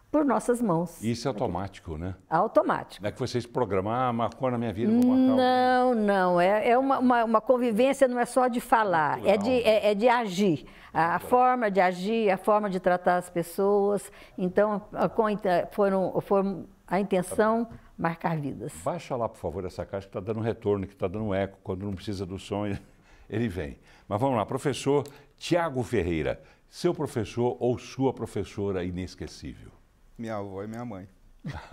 por nossas mãos. Isso é automático, né? Automático. Não é que vocês programam, ah, marcou na minha vida, vou marcar. Não, não. É, é uma, uma, uma, convivência, não é só de falar, é de, é, é de agir. A, forma de agir, a forma de tratar as pessoas. Então, com, foram, foram a intenção... Tá marcar vidas. Baixa lá, por favor, essa caixa que está dando retorno, que está dando eco. Quando não precisa do som, [laughs] ele vem. Mas vamos lá, professor Tiago Ferreira, seu professor ou sua professora inesquecível? Minha avó e minha mãe.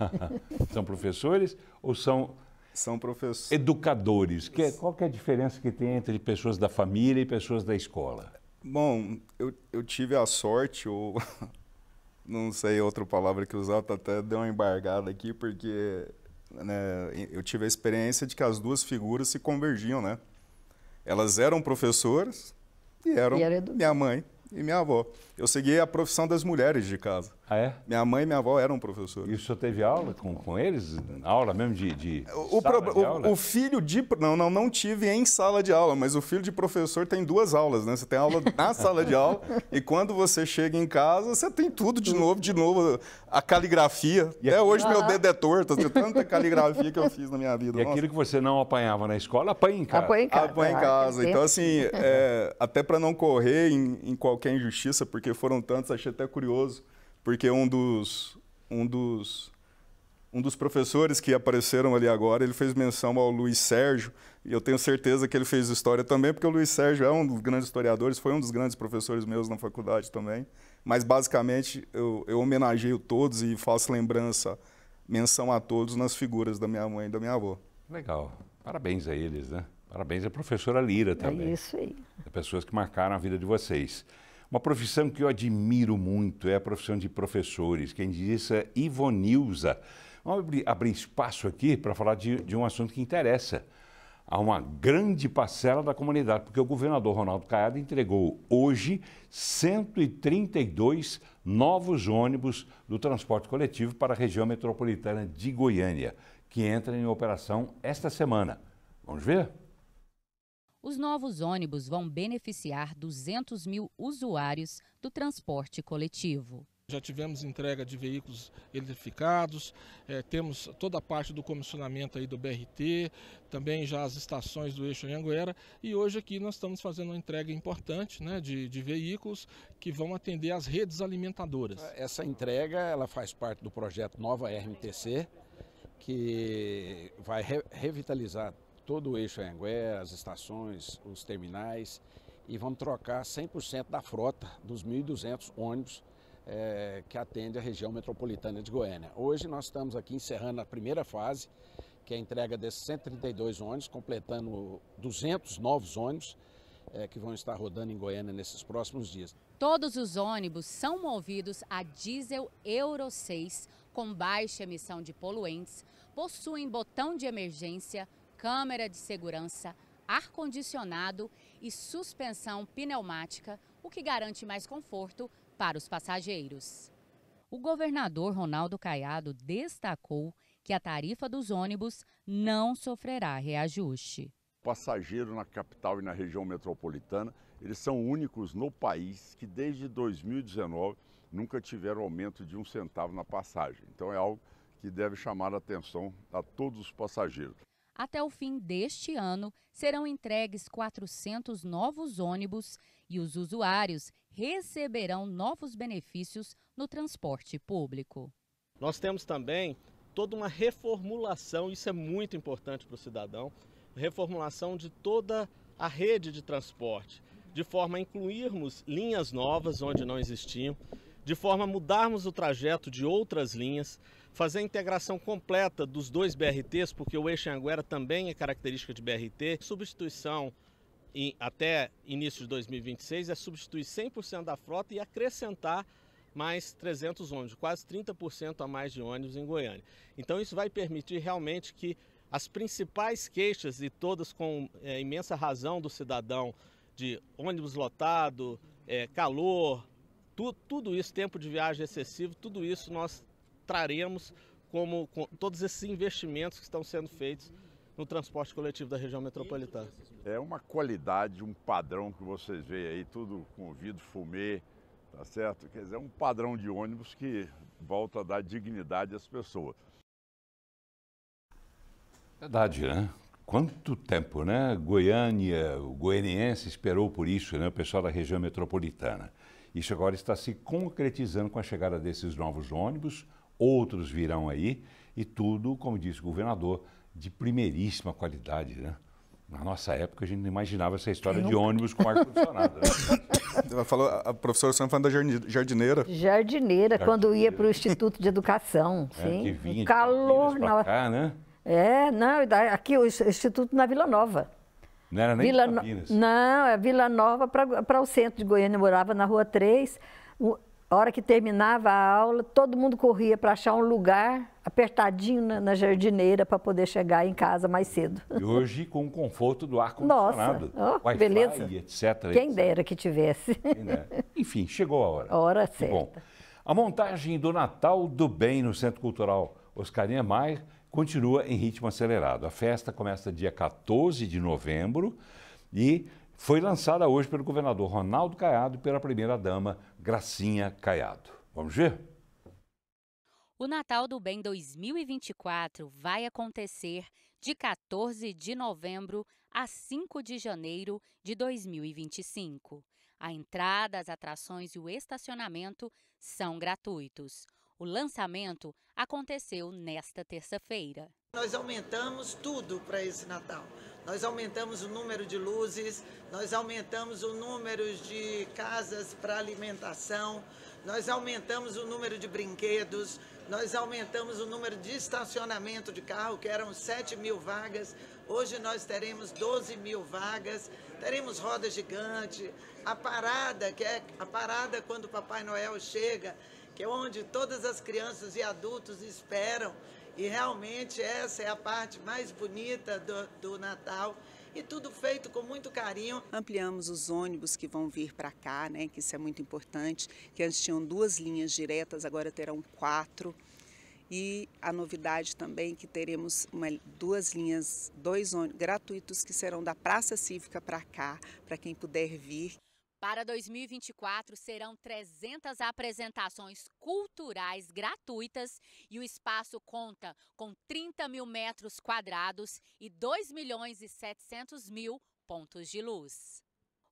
[laughs] são professores ou são são professores educadores? Que, é, qual que é a diferença que tem entre pessoas da família e pessoas da escola? Bom, eu, eu tive a sorte ou [laughs] não sei outra palavra que usar, tá até deu uma embargada aqui, porque né, eu tive a experiência de que as duas figuras se convergiam, né? Elas eram professoras e eram, e eram minha mãe e minha avó. Eu segui a profissão das mulheres de casa. Ah, é? Minha mãe e minha avó eram professores. E o senhor teve aula com, com eles? Aula mesmo de. de o, pro, de o, o filho de. Não, não, não tive em sala de aula, mas o filho de professor tem duas aulas, né? Você tem aula na [laughs] sala de aula e quando você chega em casa, você tem tudo de novo, de novo. A caligrafia. E Até aqui... hoje ah. meu dedo é torto, tem tanta caligrafia que eu fiz na minha vida. E Nossa. aquilo que você não apanhava na escola, apanha em casa. Apanha em casa. Apanha em casa. Então, assim, é, até para não correr em, em qualquer qualquer injustiça, porque foram tantos, achei até curioso, porque um dos, um dos, um dos professores que apareceram ali agora, ele fez menção ao Luiz Sérgio, e eu tenho certeza que ele fez história também, porque o Luiz Sérgio é um dos grandes historiadores, foi um dos grandes professores meus na faculdade também. Mas, basicamente, eu, eu homenageio todos e faço lembrança, menção a todos nas figuras da minha mãe e da minha avó. Legal. Parabéns a eles, né? Parabéns à é professora Lira é também. É isso aí. É pessoas que marcaram a vida de vocês. Uma profissão que eu admiro muito é a profissão de professores. Quem diz isso é Ivonilza. Vamos abrir, abrir espaço aqui para falar de, de um assunto que interessa a uma grande parcela da comunidade, porque o governador Ronaldo Caiado entregou hoje 132 novos ônibus do transporte coletivo para a região metropolitana de Goiânia, que entra em operação esta semana. Vamos ver? Os novos ônibus vão beneficiar 200 mil usuários do transporte coletivo. Já tivemos entrega de veículos eletrificados, é, temos toda a parte do comissionamento aí do BRT, também já as estações do eixo Anhanguera e hoje aqui nós estamos fazendo uma entrega importante né, de, de veículos que vão atender as redes alimentadoras. Essa entrega ela faz parte do projeto Nova RMTC, que vai re revitalizar todo o eixo Anguera, as estações, os terminais e vamos trocar 100% da frota dos 1.200 ônibus é, que atende a região metropolitana de Goiânia. Hoje nós estamos aqui encerrando a primeira fase, que é a entrega desses 132 ônibus, completando 200 novos ônibus é, que vão estar rodando em Goiânia nesses próximos dias. Todos os ônibus são movidos a diesel Euro 6, com baixa emissão de poluentes, possuem botão de emergência, câmera de segurança, ar-condicionado e suspensão pneumática, o que garante mais conforto para os passageiros. O governador Ronaldo Caiado destacou que a tarifa dos ônibus não sofrerá reajuste. Passageiro na capital e na região metropolitana, eles são únicos no país que desde 2019 nunca tiveram aumento de um centavo na passagem. Então é algo que deve chamar a atenção a todos os passageiros. Até o fim deste ano, serão entregues 400 novos ônibus e os usuários receberão novos benefícios no transporte público. Nós temos também toda uma reformulação, isso é muito importante para o cidadão, reformulação de toda a rede de transporte, de forma a incluirmos linhas novas onde não existiam, de forma a mudarmos o trajeto de outras linhas, fazer a integração completa dos dois BRTs, porque o eixo Anguera também é característica de BRT, substituição em, até início de 2026 é substituir 100% da frota e acrescentar mais 300 ônibus, quase 30% a mais de ônibus em Goiânia. Então isso vai permitir realmente que as principais queixas, e todas com é, imensa razão do cidadão, de ônibus lotado, é, calor, Tu, tudo isso, tempo de viagem excessivo, tudo isso nós traremos como todos esses investimentos que estão sendo feitos no transporte coletivo da região metropolitana. É uma qualidade, um padrão que vocês veem aí, tudo com vidro fumê, tá certo? Quer dizer, é um padrão de ônibus que volta a dar dignidade às pessoas. Verdade, né? Quanto tempo, né? Goiânia, o goianiense esperou por isso, né? O pessoal da região metropolitana. Isso agora está se concretizando com a chegada desses novos ônibus, outros virão aí, e tudo, como disse o governador, de primeiríssima qualidade, né? Na nossa época, a gente não imaginava essa história de ônibus com ar-condicionado. Né? [laughs] Falou a professora falando da jardineira. Jardineira, quando ia para o Instituto de Educação. É, sim. Que vinha calor na cá, né? É, não, aqui o Instituto na Vila Nova. Não era nem Vila Não, é Vila Nova para o centro de Goiânia. Eu morava na Rua 3. O... A hora que terminava a aula, todo mundo corria para achar um lugar apertadinho na, na jardineira para poder chegar em casa mais cedo. E hoje com o conforto do ar-condicionado, oh, beleza. etc. Quem etc. dera que tivesse. Dera. Enfim, chegou a hora. hora certa. Bom, a montagem do Natal do Bem no Centro Cultural Oscarinha Maia continua em ritmo acelerado. A festa começa dia 14 de novembro e foi lançada hoje pelo governador Ronaldo Caiado e pela primeira-dama Gracinha Caiado. Vamos ver? O Natal do Bem 2024 vai acontecer de 14 de novembro a 5 de janeiro de 2025. A entrada, as atrações e o estacionamento são gratuitos. O lançamento aconteceu nesta terça-feira. Nós aumentamos tudo para esse Natal. Nós aumentamos o número de luzes, nós aumentamos o número de casas para alimentação, nós aumentamos o número de brinquedos, nós aumentamos o número de estacionamento de carro, que eram 7 mil vagas. Hoje nós teremos 12 mil vagas, teremos roda gigante, a parada, que é a parada quando o Papai Noel chega que é onde todas as crianças e adultos esperam. E realmente essa é a parte mais bonita do, do Natal e tudo feito com muito carinho. Ampliamos os ônibus que vão vir para cá, né? Que isso é muito importante. Que antes tinham duas linhas diretas, agora terão quatro. E a novidade também que teremos uma, duas linhas, dois ônibus gratuitos que serão da Praça Cívica para cá, para quem puder vir. Para 2024, serão 300 apresentações culturais gratuitas e o espaço conta com 30 mil metros quadrados e 2 milhões e 700 mil pontos de luz.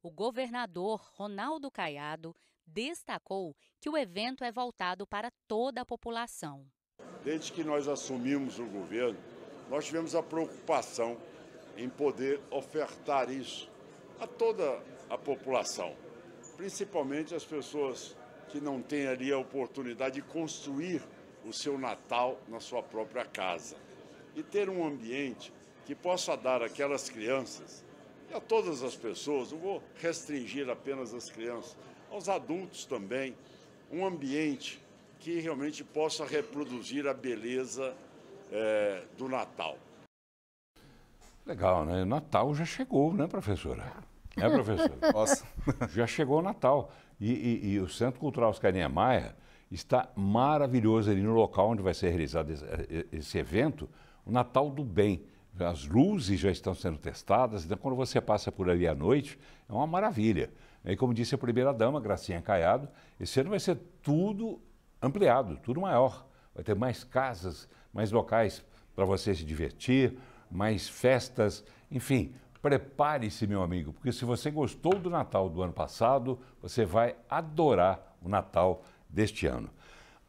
O governador Ronaldo Caiado destacou que o evento é voltado para toda a população. Desde que nós assumimos o governo, nós tivemos a preocupação em poder ofertar isso a toda a população, principalmente as pessoas que não têm ali a oportunidade de construir o seu Natal na sua própria casa e ter um ambiente que possa dar àquelas crianças e a todas as pessoas, não vou restringir apenas as crianças, aos adultos também, um ambiente que realmente possa reproduzir a beleza é, do Natal. Legal, né? O Natal já chegou, né, professora? É, professor? [laughs] Nossa. Já chegou o Natal. E, e, e o Centro Cultural Oscar Niemeyer está maravilhoso ali no local onde vai ser realizado esse, eh, esse evento, o Natal do Bem. As luzes já estão sendo testadas, então quando você passa por ali à noite, é uma maravilha. E como disse a primeira-dama, Gracinha Caiado, esse ano vai ser tudo ampliado, tudo maior. Vai ter mais casas, mais locais para você se divertir, mais festas, enfim, Prepare-se, meu amigo, porque se você gostou do Natal do ano passado, você vai adorar o Natal deste ano.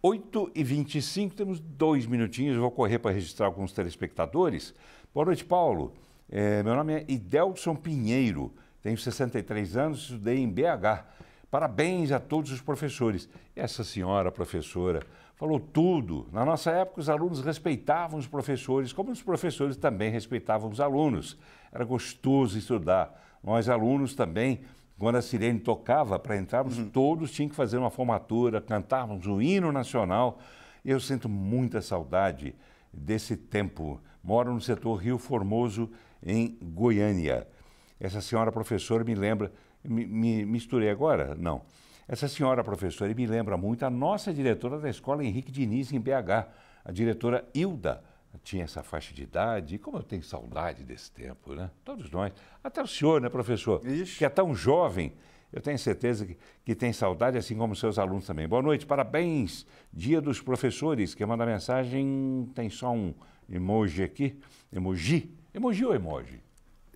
8h25, temos dois minutinhos, vou correr para registrar alguns telespectadores. Boa noite, Paulo. É, meu nome é Idelson Pinheiro, tenho 63 anos, estudei em BH Parabéns a todos os professores. E essa senhora professora falou tudo. Na nossa época, os alunos respeitavam os professores, como os professores também respeitavam os alunos. Era gostoso estudar. Nós, alunos, também, quando a sirene tocava para entrarmos, uhum. todos tinham que fazer uma formatura, cantávamos o hino nacional. Eu sinto muita saudade desse tempo. Moro no setor Rio Formoso, em Goiânia. Essa senhora professora me lembra me, me misturei agora? Não. Essa senhora professora me lembra muito a nossa diretora da escola Henrique Diniz, em BH, a diretora Hilda. Tinha essa faixa de idade, e como eu tenho saudade desse tempo, né? Todos nós. Até o senhor, né, professor? Ixi. Que é tão jovem, eu tenho certeza que, que tem saudade, assim como seus alunos também. Boa noite, parabéns, Dia dos Professores. Quem manda mensagem tem só um emoji aqui, emoji. Emoji ou emoji?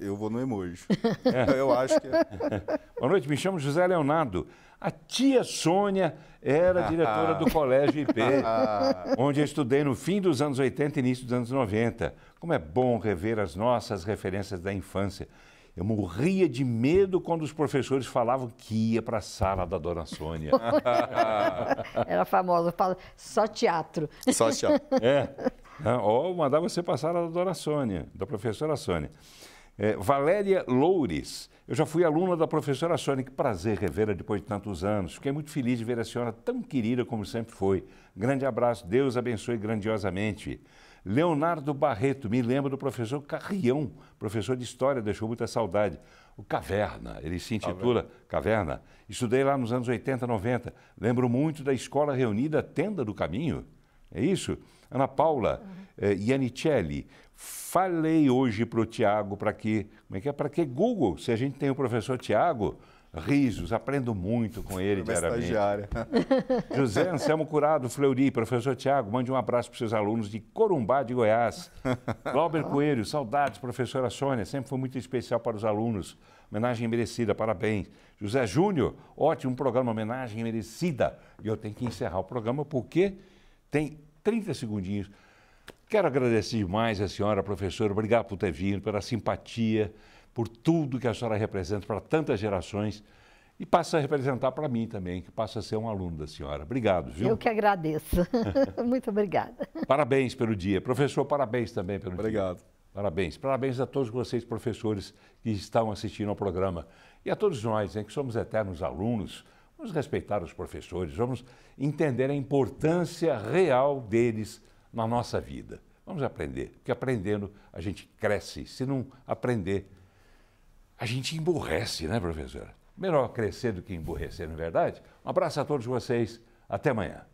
Eu vou no emoji. [laughs] É. Eu acho que é. [laughs] Boa noite, me chamo José Leonardo. A tia Sônia era diretora do [laughs] Colégio IP, ah. onde eu estudei no fim dos anos 80 e início dos anos 90. Como é bom rever as nossas referências da infância. Eu morria de medo quando os professores falavam que ia para a sala da Dona Sônia. era famosa, fala só teatro. Só teatro. É. Ou mandava você para a sala da Dona Sônia, da professora Sônia. É, Valéria Loures. Eu já fui aluna da professora Sônia. Que prazer revê-la depois de tantos anos. Fiquei muito feliz de ver a senhora tão querida como sempre foi. Grande abraço. Deus abençoe grandiosamente. Leonardo Barreto, me lembro do professor Carrião, professor de História, deixou muita saudade. O Caverna, ele se intitula Caverna. Caverna. Estudei lá nos anos 80, 90. Lembro muito da escola reunida Tenda do Caminho. É isso? Ana Paula uhum. eh, Iannicelli, falei hoje para o Tiago para que, como é que é, para que Google, se a gente tem o professor Tiago, risos, aprendo muito com ele [laughs] diariamente. Estagiária. [laughs] [laughs] José Anselmo Curado, Fleury, professor Tiago, mande um abraço para seus alunos de Corumbá de Goiás. Glauber Coelho, saudades, professora Sônia, sempre foi muito especial para os alunos. Homenagem merecida, parabéns. José Júnior, ótimo programa, homenagem merecida. E eu tenho que encerrar o programa porque tem 30 segundinhos. Quero agradecer demais a senhora, professora. Obrigado por ter vindo, pela simpatia, por tudo que a senhora representa para tantas gerações e passa a representar para mim também, que passa a ser um aluno da senhora. Obrigado, viu? Eu que agradeço. [laughs] Muito obrigada. Parabéns pelo dia. Professor, parabéns também pelo Obrigado. dia. Obrigado. Parabéns. Parabéns a todos vocês, professores, que estão assistindo ao programa. E a todos nós, hein, que somos eternos alunos. Vamos respeitar os professores, vamos entender a importância real deles na nossa vida. Vamos aprender, porque aprendendo a gente cresce. Se não aprender, a gente emburrece, né, professora? Melhor crescer do que emburrecer, não é verdade? Um abraço a todos vocês. Até amanhã.